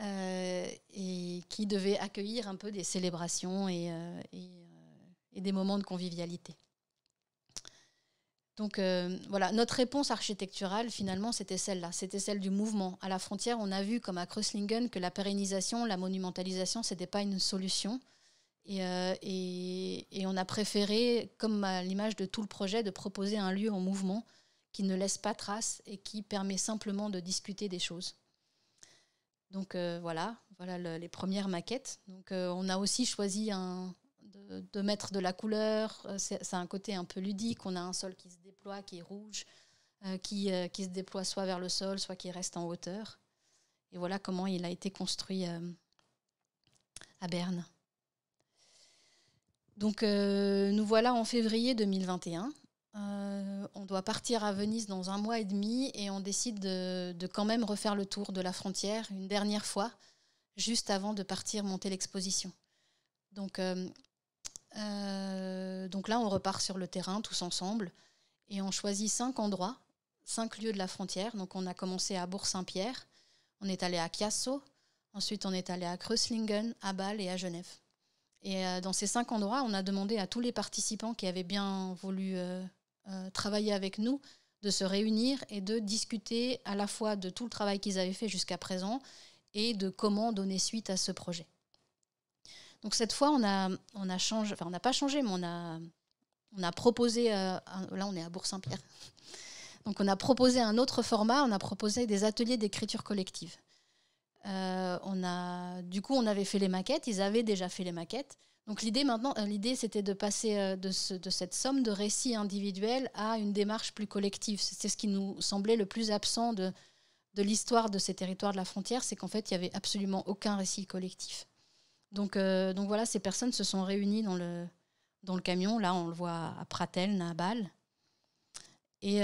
euh, et qui devait accueillir un peu des célébrations et, euh, euh, des moments de convivialité. Donc voilà, notre réponse architecturale, finalement, c'était celle-là, c'était celle du mouvement. À la frontière, on a vu, comme à Kreuzlingen, que la pérennisation, la monumentalisation, ce n'était pas une solution. Et, et, on a préféré, comme à l'image de tout le projet, de proposer un lieu en mouvement qui ne laisse pas trace et qui permet simplement de discuter des choses. Donc euh, voilà, voilà les premières maquettes. Donc euh, on a aussi choisi de, mettre de la couleur. Euh, c'est un côté un peu ludique. On a un sol qui se déploie, qui est rouge, qui, se déploie soit vers le sol, soit qui reste en hauteur. Et voilà comment il a été construit à Berne. Donc nous voilà en février 2021. Euh, on doit partir à Venise dans un mois et demi et on décide de, quand même refaire le tour de la frontière une dernière fois, juste avant de partir monter l'exposition. Donc, euh, euh, donc là, on repart sur le terrain tous ensemble et on choisit cinq endroits, cinq lieux de la frontière. Donc on a commencé à Bourg-Saint-Pierre, on est allé à Chiasso, ensuite on est allé à Kreuzlingen, à Bâle et à Genève. Et dans ces cinq endroits, on a demandé à tous les participants qui avaient bien voulu euh, travailler avec nous, de se réunir et de discuter à la fois de tout le travail qu'ils avaient fait jusqu'à présent et de comment donner suite à ce projet. Donc cette fois, on a on a changé, enfin on n'a pas changé, mais on a, on a proposé, euh, là on est à Bourg-Saint-Pierre, donc on a proposé un autre format, on a proposé des ateliers d'écriture collective. Euh, on a, du coup, on avait fait les maquettes, ils avaient déjà fait les maquettes, donc l'idée maintenant, euh, l'idée c'était de passer euh, de, cette somme de récits individuels à une démarche plus collective. C'est ce qui nous semblait le plus absent de, de l'histoire de ces territoires de la frontière, c'est qu'en fait il n'y avait absolument aucun récit collectif. Donc, euh, donc voilà, ces personnes se sont réunies dans le, dans le camion, là on le voit à Pratel, à Bâle, et,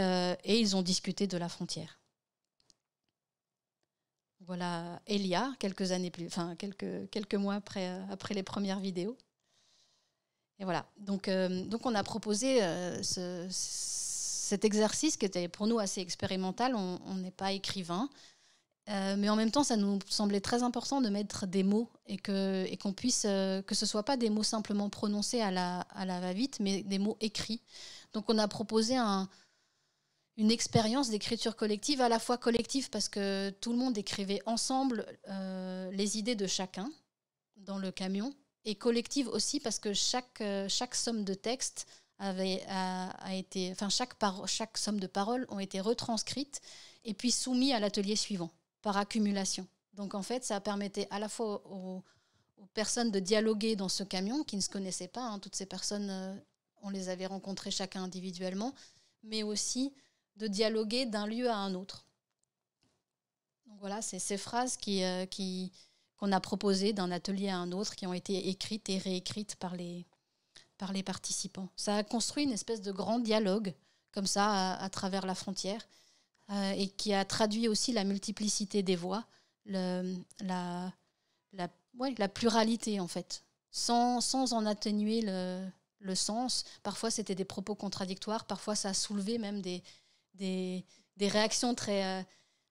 ils ont discuté de la frontière. Voilà Elia, quelques années plus, enfin quelques, quelques mois après, après les premières vidéos. Et voilà. Donc, euh, donc on a proposé euh, cet exercice qui était pour nous assez expérimental. On n'est pas écrivain. Euh, mais en même temps, ça nous semblait très important de mettre des mots et que et qu'on puisse que ce soit pas des mots simplement prononcés à la à la va-vite, mais des mots écrits. Donc, on a proposé un, une expérience d'écriture collective, à la fois collective parce que tout le monde écrivait ensemble les idées de chacun dans le camion, et collective aussi parce que chaque, euh, chaque somme de texte avait, a, été, enfin chaque, chaque somme de paroles ont été retranscrites et puis soumises à l'atelier suivant par accumulation. Donc en fait, ça a permettait à la fois aux, personnes de dialoguer dans ce camion qui ne se connaissaient pas. Hein, toutes ces personnes, euh, on les avait rencontrées chacun individuellement, mais aussi de dialoguer d'un lieu à un autre. Donc voilà, c'est ces phrases qui, euh, qui, qu'on a proposé d'un atelier à un autre, qui ont été écrites et réécrites par les, par les participants. Ça a construit une espèce de grand dialogue, comme ça, à, travers la frontière, euh, et qui a traduit aussi la multiplicité des voix, la, la, pluralité, en fait, sans, sans en atténuer le, sens. Parfois, c'était des propos contradictoires, parfois, ça a soulevé même des, des, réactions très, euh,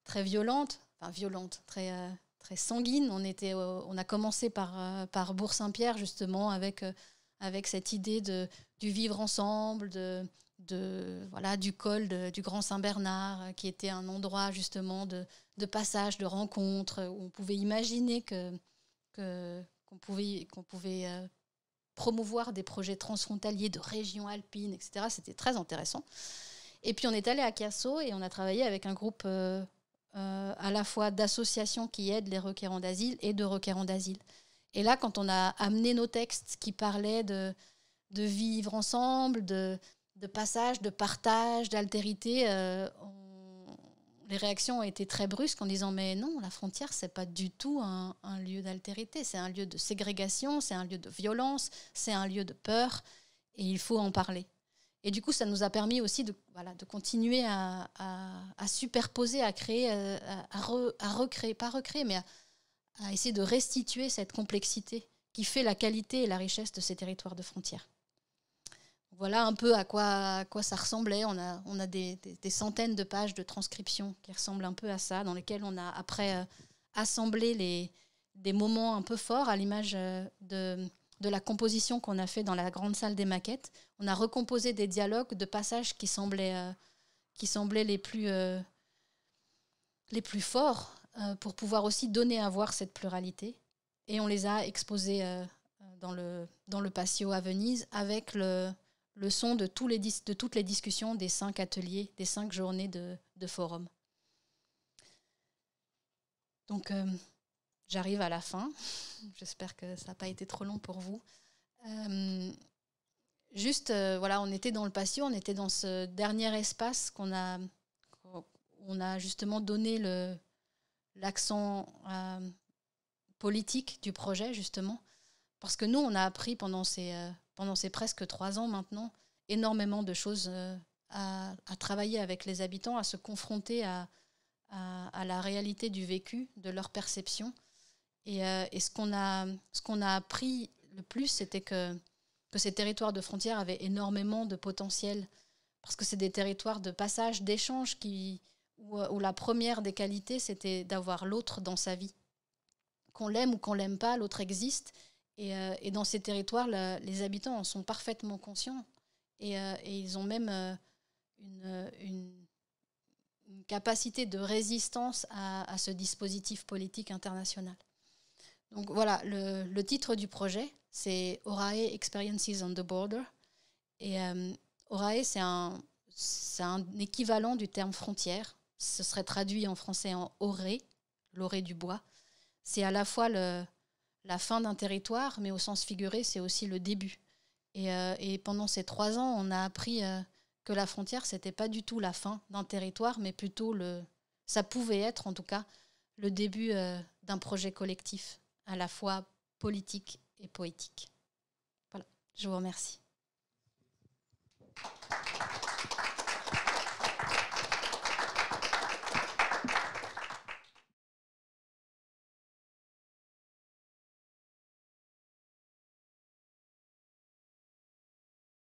très violentes, enfin violentes, très, euh, sanguine. On, était, on a commencé par, euh, par Bourg-Saint-Pierre, justement, avec, euh, avec cette idée de, du vivre ensemble, de, de, voilà, du col du Grand Saint-Bernard, euh, qui était un endroit, justement, de, passage, de rencontre, où on pouvait imaginer que, que, qu'on pouvait, qu'on pouvait promouvoir des projets transfrontaliers de régions alpines, etc. C'était très intéressant. Et puis on est allé à Casso et on a travaillé avec un groupe euh, à la fois d'associations qui aident les requérants d'asile et de requérants d'asile. Et là, quand on a amené nos textes qui parlaient de, vivre ensemble, de, passage, de partage, d'altérité, euh, les réactions ont été très brusques en disant mais non, la frontière, n'est pas du tout un lieu d'altérité, c'est un lieu de ségrégation, c'est un lieu de violence, c'est un lieu de peur, et il faut en parler. Et du coup, ça nous a permis aussi de, voilà, de continuer à, superposer, à créer, euh, à, recréer, pas recréer, mais à, essayer de restituer cette complexité qui fait la qualité et la richesse de ces territoires de frontières. Voilà un peu à quoi, quoi ça ressemblait. On a, on a des, centaines de pages de transcription qui ressemblent un peu à ça, dans lesquelles on a après euh, assemblé les, des moments un peu forts à l'image euh, de de la composition qu'on a fait dans la grande salle des maquettes. On a recomposé des dialogues de passages qui semblaient, euh, qui semblaient les, plus, euh, les plus forts euh, pour pouvoir aussi donner à voir cette pluralité. Et on les a exposés dans, le, dans le patio à Venise avec le, son de, tous les de toutes les discussions des cinq ateliers, des cinq journées de, de forum. Donc J'arrive à la fin. J'espère que ça n'a pas été trop long pour vous. Euh, juste, euh, voilà, on était dans le patio, on était dans ce dernier espace qu'on a, on a justement donné le, l'accent euh, politique du projet, justement. Parce que nous, on a appris pendant ces, pendant ces presque trois ans maintenant énormément de choses à, à, travailler avec les habitants, à se confronter à, à, à la réalité du vécu, de leur perception. Et, euh, ce qu'on a, appris le plus, c'était que, ces territoires de frontières avaient énormément de potentiel, parce que c'est des territoires de passage, d'échange, euh, où, la première des qualités, c'était d'avoir l'autre dans sa vie. Qu'on l'aime ou qu'on l'aime pas, l'autre existe. Et, euh, dans ces territoires, les habitants en sont parfaitement conscients. Et, ils ont même une, capacité de résistance à ce dispositif politique international. Donc voilà, le, titre du projet, c'est Orae Experiences on the Border. Et euh, Orae, c'est un, équivalent du terme frontière. Ce serait traduit en français en orée », l'orée du bois. C'est à la fois la fin d'un territoire, mais au sens figuré, c'est aussi le début. Et, euh, pendant ces trois ans, on a appris euh, que la frontière, c'était pas du tout la fin d'un territoire, mais plutôt le. Ça pouvait être, en tout cas, le début d'un projet collectif à la fois politique et poétique. Voilà, je vous remercie.